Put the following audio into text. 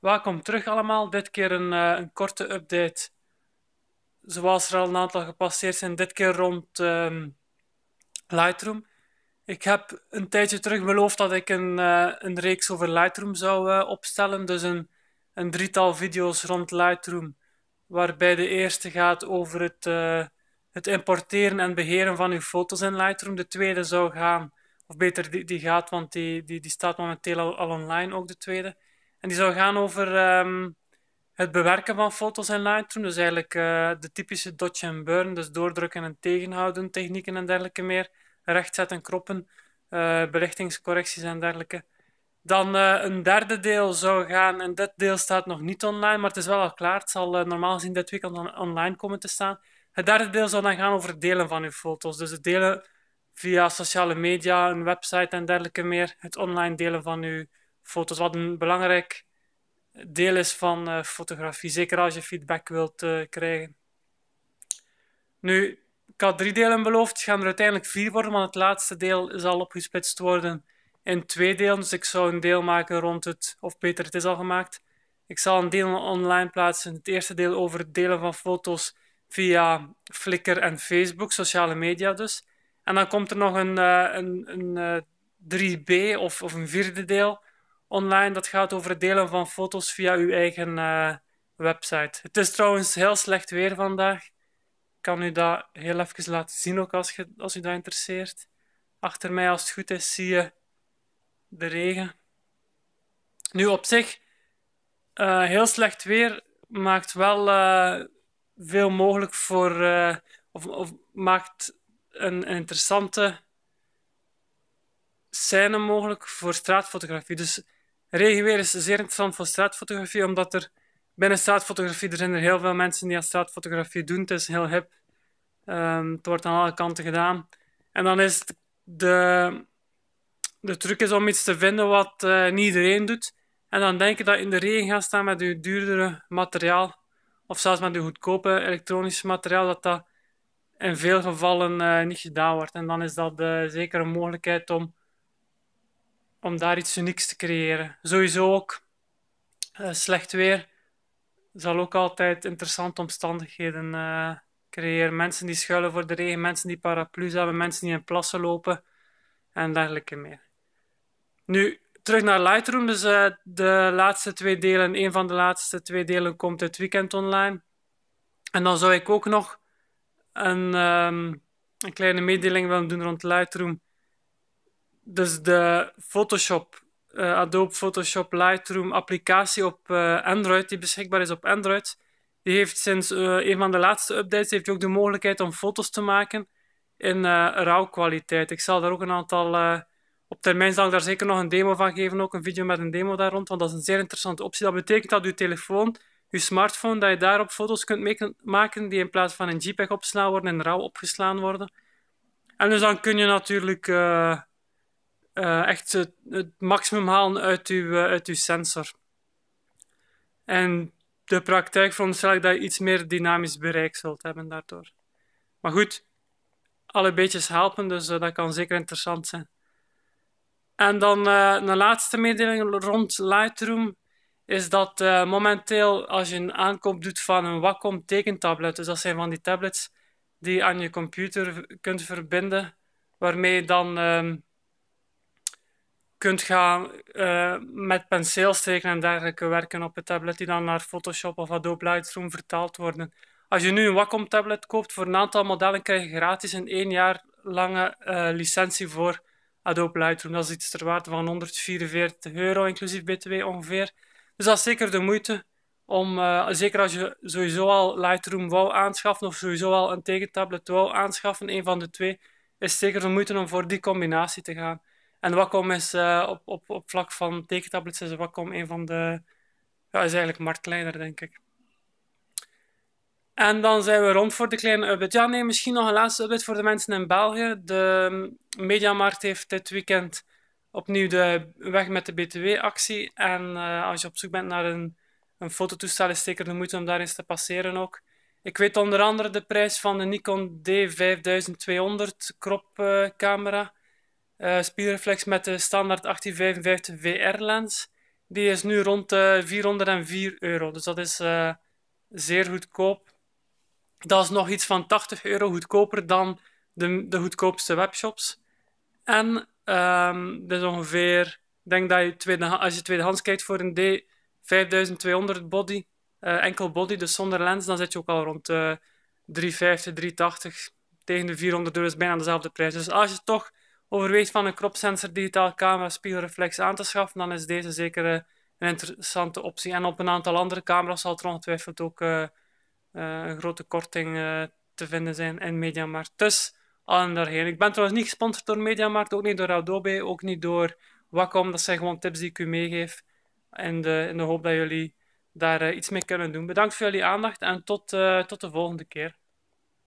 Welkom terug allemaal. Dit keer een, eh, een, korte update. Zoals er al een aantal gepasseerd zijn, dit keer rond ehm, Lightroom. Ik heb een tijdje terug beloofd dat ik een, eh, een reeks over Lightroom zou eh, opstellen. Dus een, een drietal video's rond Lightroom. Waarbij de eerste gaat over het, het importeren en beheren van uw foto's in Lightroom. De tweede zou gaan, of beter, die, die gaat, want die, die, die staat momenteel al, al online ook, de tweede en die zou gaan over ehm, het bewerken van foto's in Lightroom. Dus eigenlijk eh, de typische dodge en burn, dus doordrukken en tegenhouden technieken en dergelijke meer. Rechtzetten, kroppen, uh, belichtingscorrecties en dergelijke. Dan eh, een derde deel zou gaan, en dit deel staat nog niet online, maar het is wel al klaar. Het zal normaal gezien dit weekend online komen te staan. Het derde deel zou dan gaan over het delen van uw foto's. Dus het delen via sociale media, een website en dergelijke meer. Het online delen van uw foto's, wat een belangrijk deel is van eh, fotografie, zeker als je feedback wilt eh, krijgen. Nu, ik had drie delen beloofd, gaan er uiteindelijk vier worden, want het laatste deel zal opgesplitst worden in twee delen. Dus ik zou een deel maken rond het, of beter, het is al gemaakt. Ik zal een deel online plaatsen, het eerste deel over het delen van foto's via Flickr en Facebook, sociale media dus. En dan komt er nog een, eh, een, een 3B of, of een vierde deel online. Dat gaat over het delen van foto's via uw eigen eh, website. Het is trouwens heel slecht weer vandaag. Ik kan u dat heel even laten zien ook als, als u dat interesseert. Achter mij, als het goed is, zie je de regen. Nu op zich, eh, heel slecht weer maakt wel eh, veel mogelijk voor, of, of, maakt een, een, interessante scène mogelijk voor straatfotografie. Dus Regenweer is zeer interessant voor straatfotografie, omdat er binnen straatfotografie, er zijn er heel veel mensen die aan straatfotografie doen. Het is heel hip. Ehm, het wordt aan alle kanten gedaan. En dan is het de, de truc is om iets te vinden wat eh, niet iedereen doet. En dan denk je dat in de regen gaan staan met je duurdere materiaal. Of zelfs met je goedkope elektronische materiaal. Dat dat in veel gevallen eh, niet gedaan wordt. En dan is dat uh, zeker een mogelijkheid om om daar iets unieks te creëren. Sowieso ook eh, slecht weer zal ook altijd interessante omstandigheden uh, creëren. Mensen die schuilen voor de regen, mensen die paraplu's hebben, mensen die in plassen lopen en dergelijke meer. Nu, terug naar Lightroom. Dus eh, de laatste twee delen, een van de laatste twee delen komt dit weekend online. En dan zou ik ook nog een, ehm, een kleine mededeling willen doen rond Lightroom dus de Photoshop, eh, Adobe Photoshop Lightroom applicatie op eh, Android, die beschikbaar is op Android, die heeft sinds eh, een van de laatste updates heeft ook de mogelijkheid om foto's te maken in rauw kwaliteit. Ik zal daar ook een aantal, op termijn zal ik daar zeker nog een demo van geven, ook een video met een demo daar rond, want dat is een zeer interessante optie. Dat betekent dat uw telefoon, uw smartphone, dat je daarop foto's kunt maken die in plaats van een JPEG opgeslagen worden, in rauw opgeslaan worden. En dus dan kun je natuurlijk eh, echt het, maximum halen uit uw, eh, uw sensor. En de praktijk veronderstelt dat je iets meer dynamisch bereik zult hebben daardoor. Maar goed, alle beetjes helpen, dus eh, dat kan zeker interessant zijn. En dan een laatste mededeling rond Lightroom is dat momenteel als je een aankoop doet van een Wacom tekentablet, dus dat zijn van die tablets die je aan je computer kunt verbinden, waarmee je dan ehm, kunt gaan uh, met penseelsteken en dergelijke werken op het tablet die dan naar Photoshop of Adobe Lightroom vertaald worden. Als je nu een Wacom tablet koopt, voor een aantal modellen krijg je gratis een één jaar lange eh, licentie voor Adobe Lightroom. Dat is iets ter waarde van 144 euro, inclusief btw ongeveer. Dus dat is zeker de moeite om, eh, zeker als je sowieso al Lightroom wou aanschaffen of sowieso al een tegentablet wou aanschaffen, een van de twee, is zeker de moeite om voor die combinatie te gaan. En Wacom is eh, op, op, op vlak van tekentablets is Wacom een van de... Ja, is eigenlijk marktleider, denk ik. En dan zijn we rond voor de kleine update. Ja, nee, misschien nog een laatste update voor de mensen in België. De mm, Mediamarkt heeft dit weekend opnieuw de weg met de BTW-actie. En eh, als je op zoek bent naar een, een fototoestel, is zeker de moeite om daar eens te passeren ook. Ik weet onder andere de prijs van de Nikon D5200 crop camera. Eh, spierreflex met de standaard 1855 VR-lens. Die is nu rond de 404 euro. Dus dat is eh, zeer goedkoop. Dat is nog iets van 80 euro goedkoper dan de, de goedkoopste webshops. En um, dus ongeveer, ik denk dat je tweede, als je tweedehands kijkt voor een D, 5200 body, eh, enkel body, dus zonder lens, dan zit je ook al rond uh, 350, 380. Tegen de 400 euro is dus bijna dezelfde prijs. Dus als je toch overweegt van een sensor digitaal camera, spiegelreflex aan te schaffen, dan is deze zeker eh, een interessante optie. En op een aantal andere camera's zal er ongetwijfeld ook eh, eh, een grote korting te vinden zijn in Mediamarkt. Dus allen daarheen. Ik ben trouwens niet gesponsord door Mediamarkt, ook niet door Adobe, ook niet door Wacom. Dat zijn gewoon tips die ik u meegeef. In de, in de hoop dat jullie daar iets mee kunnen doen. Bedankt voor jullie aandacht en tot, tot de volgende keer.